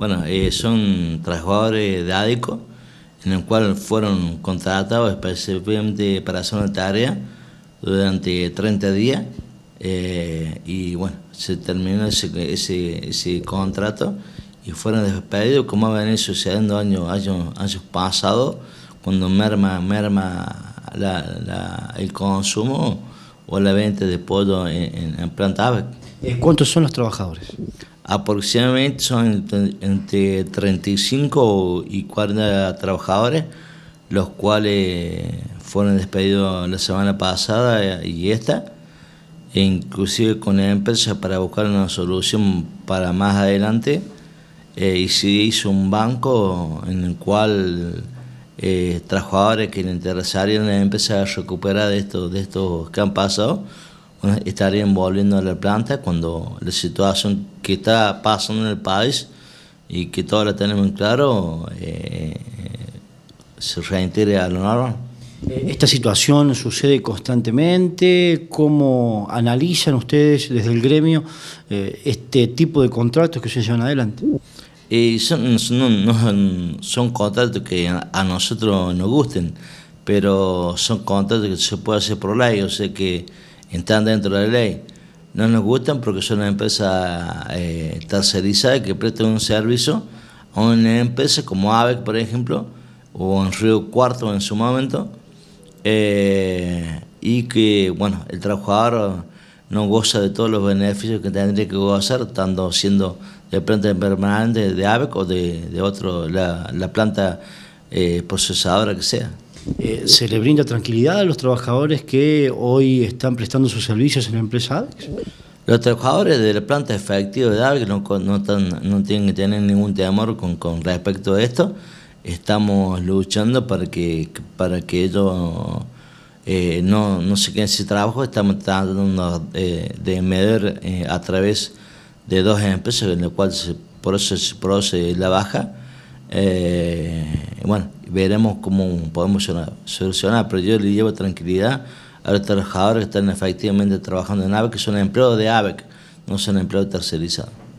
Bueno, eh, son trabajadores de ADECO, en el cual fueron contratados especialmente para hacer una tarea durante 30 días eh, y bueno, se terminó ese, ese, contrato y fueron despedidos como ha venido sucediendo años, años, años pasados, cuando merma, merma el consumo o la venta de pollo en, en, en planta AVE. ¿Cuántos son los trabajadores? aproximadamente son entre 35 y 40 trabajadores, los cuales fueron despedidos la semana pasada y esta, e inclusive con la empresa para buscar una solución para más adelante. Eh, y se hizo un banco en el cual eh, trabajadores que le interesarían a la empresa recuperar de, esto, de estos que han pasado, estarían volviendo a la planta cuando la situación que está pasando en el país y que todos la tenemos en claro eh, se reintegre a lo normal. Eh, ¿Esta situación sucede constantemente? ¿Cómo analizan ustedes desde el gremio eh, este tipo de contratos que se llevan adelante? son, son contratos que a nosotros nos gusten, pero son contratos que se puede hacer por ley, o sea que están dentro de la ley. No nos gustan porque son una empresa eh, tercerizada que presta un servicio a una empresa como AVEC, por ejemplo, o en Río Cuarto en su momento, eh, y que, bueno, el trabajador no goza de todos los beneficios que tendría que gozar, tanto siendo de planta permanente de AVEC o de, otro, la, planta eh, procesadora que sea. Eh, se le brinda tranquilidad a los trabajadores que hoy están prestando sus servicios en la empresa ADEX? Los trabajadores de la planta efectiva de ADEX no, no tienen que tener ningún temor con, con respecto a esto. Estamos luchando para que, para que ellos eh, no, se queden sin trabajo. Estamos tratando eh, de medir a través de dos empresas en las cuales se produce, se produce la baja. bueno, veremos cómo podemos solucionar, pero yo le llevo tranquilidad a los trabajadores que están efectivamente trabajando en AVEC, que son empleados de AVEC, no son empleados tercerizados.